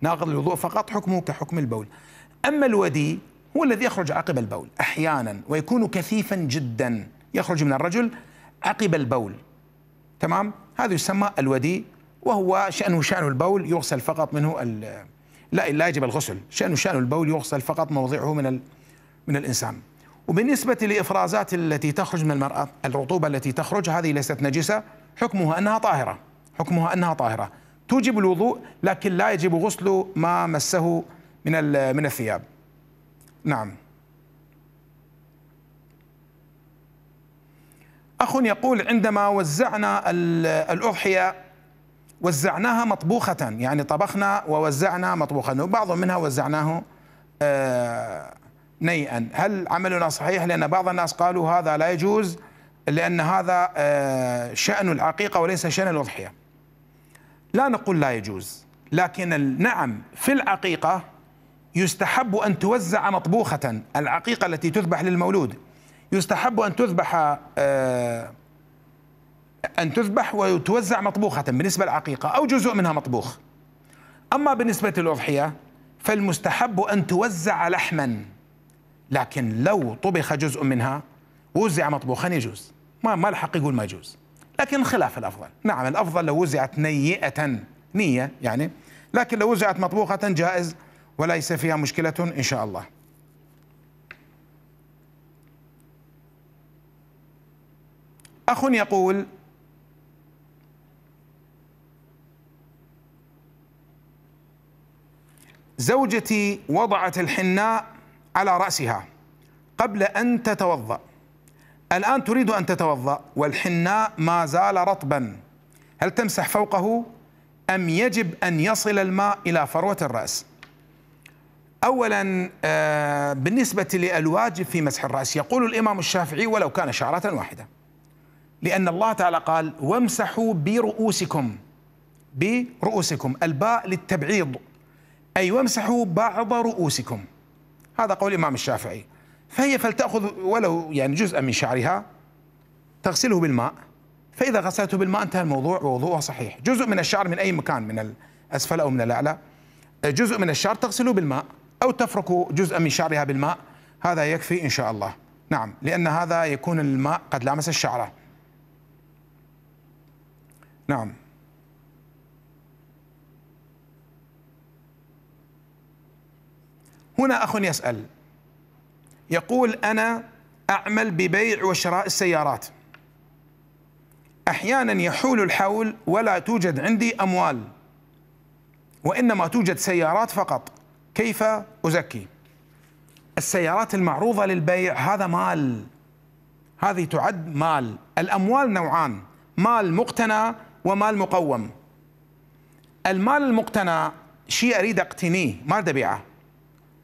ناقض للوضوء فقط حكمه كحكم البول أما الودي هو الذي يخرج عقب البول أحيانا ويكون كثيفا جدا يخرج من الرجل عقب البول تمام هذا يسمى الودي وهو شأنه شأن البول يغسل فقط منه لا لا يجب الغسل شأنه شأن البول يغسل فقط موضعه من من الإنسان وبالنسبة لإفرازات التي تخرج من المرأة الرطوبة التي تخرج هذه ليست نجسة حكمها أنها طاهرة حكمها أنها طاهرة توجب الوضوء لكن لا يجب غسل ما مسه من من الثياب نعم أخ يقول عندما وزعنا الأضحية وزعناها مطبوخة يعني طبخنا ووزعنا مطبوخا بعض منها وزعناه آه نيئا هل عملنا صحيح لأن بعض الناس قالوا هذا لا يجوز لأن هذا آه، شأن العقيقة وليس شأن الأضحية لا نقول لا يجوز لكن نعم في العقيقة يستحب أن توزع مطبوخة العقيقة التي تذبح للمولود يستحب أن تذبح آه، أن تذبح وتوزع مطبوخة بالنسبة للعقيقة أو جزء منها مطبوخ أما بالنسبة للأضحية فالمستحب أن توزع لحما لكن لو طبخ جزء منها وزع مطبوخا يجوز ما ما الحق يقول ما يجوز لكن خلاف الافضل نعم الافضل لو وزعت نيئه نيه يعني لكن لو وزعت مطبوخه جائز وليس فيها مشكله ان شاء الله اخ يقول زوجتي وضعت الحناء على رأسها قبل أن تتوضأ الآن تريد أن تتوضأ والحناء ما زال رطبا هل تمسح فوقه أم يجب أن يصل الماء إلى فروة الرأس أولا آه، بالنسبة للواجب في مسح الرأس يقول الإمام الشافعي ولو كان شعرة واحدة لأن الله تعالى قال وامسحوا برؤوسكم برؤوسكم الباء للتبعيض أي وامسحوا بعض رؤوسكم هذا قول الإمام الشافعي فهي فلتأخذ ولو يعني جزءا من شعرها تغسله بالماء فإذا غسلته بالماء انتهى الموضوع ووضوءها صحيح جزء من الشعر من أي مكان من الأسفل أو من الأعلى جزء من الشعر تغسله بالماء أو تفرك جزءا من شعرها بالماء هذا يكفي إن شاء الله نعم لأن هذا يكون الماء قد لامس الشعرة نعم هنا أخ يسأل يقول أنا أعمل ببيع وشراء السيارات أحيانا يحول الحول ولا توجد عندي أموال وإنما توجد سيارات فقط كيف أزكي السيارات المعروضة للبيع هذا مال هذه تعد مال الأموال نوعان مال مقتنى ومال مقوم المال المقتنى شيء أريد أقتنيه ما أريد أبيعه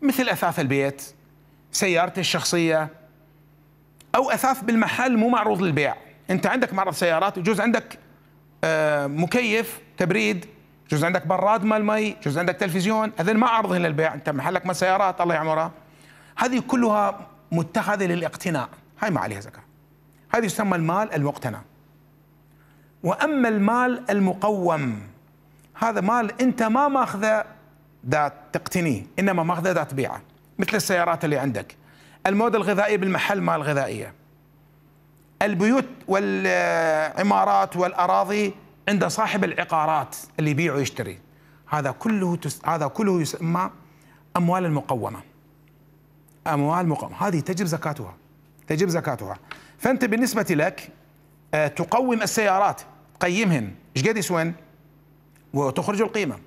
مثل أثاث البيت سيارتي الشخصية أو أثاث بالمحل مو معروض للبيع أنت عندك معرض سيارات يجوز عندك آه، مكيف تبريد يجوز عندك براد مال مي يجوز عندك تلفزيون هذين ما عارضين للبيع أنت محلك ما سيارات الله يعمرها هذه كلها متخذة للاقتناء هاي ما عليها زكاة هذه يسمى المال المقتنى وأما المال المقوم هذا مال أنت ما ماخذه دا تقتنيه انما ماخذه دا تبيعه مثل السيارات اللي عندك المواد الغذائيه بالمحل مال الغذائيه البيوت والعمارات والاراضي عند صاحب العقارات اللي يبيع ويشتري هذا كله تس... هذا كله يسمى اموال المقومه اموال مقومه هذه تجب زكاتها تجب زكاتها فانت بالنسبه لك آه، تقوم السيارات تقيمهن ايش قد يسوين وتخرج القيمه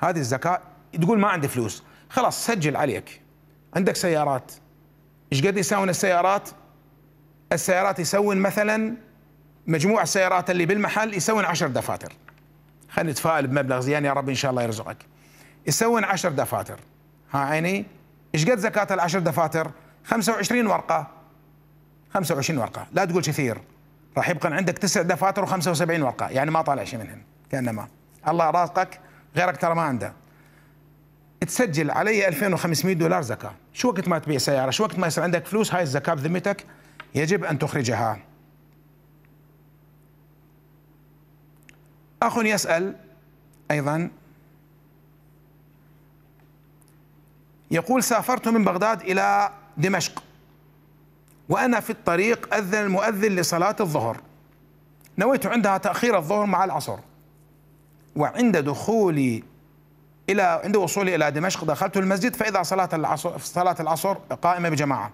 هذه الزكاه تقول ما عندي فلوس خلاص سجل عليك عندك سيارات ايش قد يساوون السيارات السيارات يسوون مثلا مجموع السيارات اللي بالمحل يسوون عشر دفاتر خلينا نتفائل بمبلغ زين يا رب ان شاء الله يرزقك يسوون عشر دفاتر ها عيني ايش قد زكاة العشر دفاتر 25 ورقة 25 ورقة لا تقول كثير راح يبقى عندك تسع دفاتر و75 ورقة يعني ما طالع شيء منهم كأنما الله رازقك غيرك ترى ما عنده تسجل علي 2500 دولار زكاه شو وقت ما تبيع سياره شو وقت ما يصير عندك فلوس هاي الزكاه بذمتك يجب ان تخرجها اخ يسال ايضا يقول سافرت من بغداد الى دمشق وانا في الطريق اذن المؤذن لصلاه الظهر نويت عندها تاخير الظهر مع العصر وعند دخولي إلى عند وصولي إلى دمشق دخلت المسجد فإذا صلاة العصر صلاة العصر قائمة بجماعة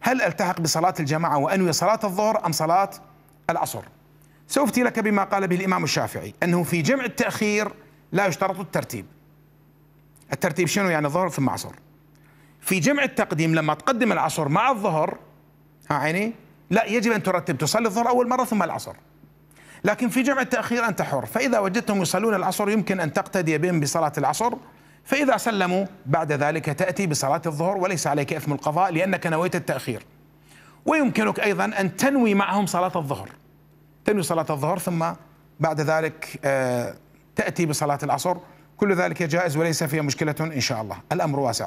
هل ألتحق بصلاة الجماعة وأنوي صلاة الظهر أم صلاة العصر سأفتي لك بما قال به الإمام الشافعي أنه في جمع التأخير لا يشترط الترتيب الترتيب شنو يعني ظهر ثم عصر في جمع التقديم لما تقدم العصر مع الظهر ها عيني لا يجب أن ترتب تصلي الظهر أول مرة ثم العصر لكن في جمع التأخير أنت حر فإذا وجدتهم يصلون العصر يمكن أن تقتدي بهم بصلاة العصر فإذا سلموا بعد ذلك تأتي بصلاة الظهر وليس عليك إثم القضاء لأنك نويت التأخير ويمكنك أيضا أن تنوي معهم صلاة الظهر تنوي صلاة الظهر ثم بعد ذلك آه، تأتي بصلاة العصر كل ذلك جائز وليس فيها مشكلة إن شاء الله الأمر واسع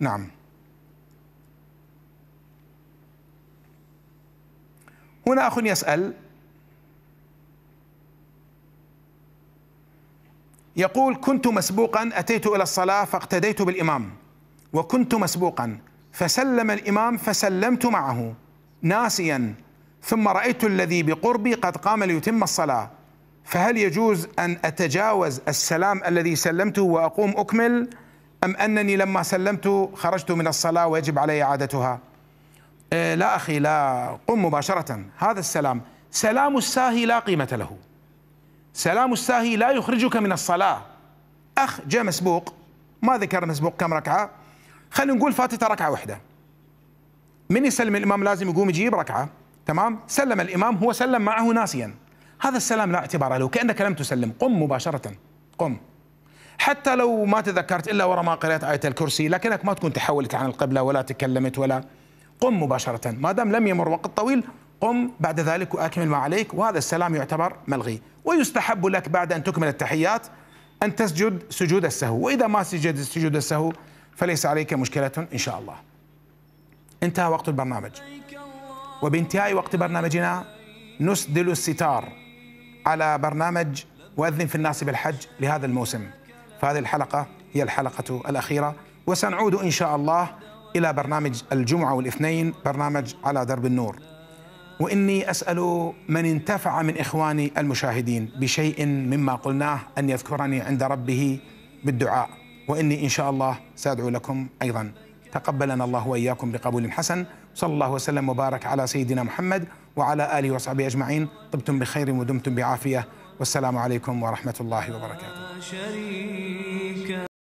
نعم هنا أخ يسأل يقول كنت مسبوقا أتيت إلى الصلاة فاقتديت بالإمام وكنت مسبوقا فسلم الإمام فسلمت معه ناسيا ثم رأيت الذي بقربي قد قام ليتم الصلاة فهل يجوز أن أتجاوز السلام الذي سلمته وأقوم أكمل أم أنني لما سلمت خرجت من الصلاة ويجب علي إعادتها إيه، لا أخي لا قم مباشرة هذا السلام سلام الساهي لا قيمة له سلام الساهي لا يخرجك من الصلاة أخ جاء مسبوق ما ذكر مسبوق كم ركعة خلينا نقول فاتته ركعة واحدة من يسلم الإمام لازم يقوم يجيب ركعة تمام سلم الإمام هو سلم معه ناسيا هذا السلام لا اعتبار له كأنك لم تسلم قم مباشرة قم حتى لو ما تذكرت إلا ورا ما قرأت آية الكرسي لكنك ما تكون تحولت عن القبلة ولا تكلمت ولا قم مباشرة ما دام لم يمر وقت طويل قم بعد ذلك وأكمل ما عليك وهذا السلام يعتبر ملغي ويستحب لك بعد أن تكمل التحيات أن تسجد سجود السهو وإذا ما سجد سجود السهو فليس عليك مشكلة إن شاء الله انتهى وقت البرنامج وبانتهاء وقت برنامجنا نسدل الستار على برنامج وأذن في الناس بالحج لهذا الموسم فهذه الحلقة هي الحلقة الأخيرة وسنعود إن شاء الله إلى برنامج الجمعة والاثنين برنامج على درب النور واني اسال من انتفع من اخواني المشاهدين بشيء مما قلناه ان يذكرني عند ربه بالدعاء واني ان شاء الله سادعو لكم ايضا تقبلنا الله واياكم بقبول حسن صلى الله وسلم وبارك على سيدنا محمد وعلى اله وصحبه اجمعين طبتم بخير ودمتم بعافيه والسلام عليكم ورحمه الله وبركاته